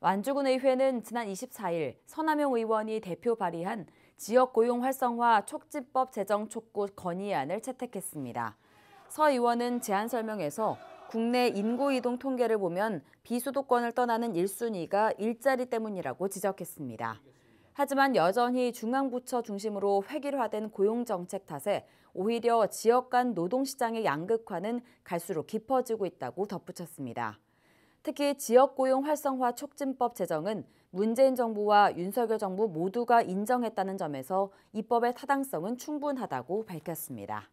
완주군의회는 지난 24일 서남용 의원이 대표 발의한 지역 고용 활성화 촉진법 제정 촉구 건의안을 채택했습니다. 서 의원은 제안 설명에서 국내 인구 이동 통계를 보면 비수도권을 떠나는 1순위가 일자리 때문이라고 지적했습니다. 하지만 여전히 중앙부처 중심으로 획일화된 고용 정책 탓에 오히려 지역 간 노동시장의 양극화는 갈수록 깊어지고 있다고 덧붙였습니다. 특히 지역고용 활성화 촉진법 제정은 문재인 정부와 윤석열 정부 모두가 인정했다는 점에서 입법의 타당성은 충분하다고 밝혔습니다.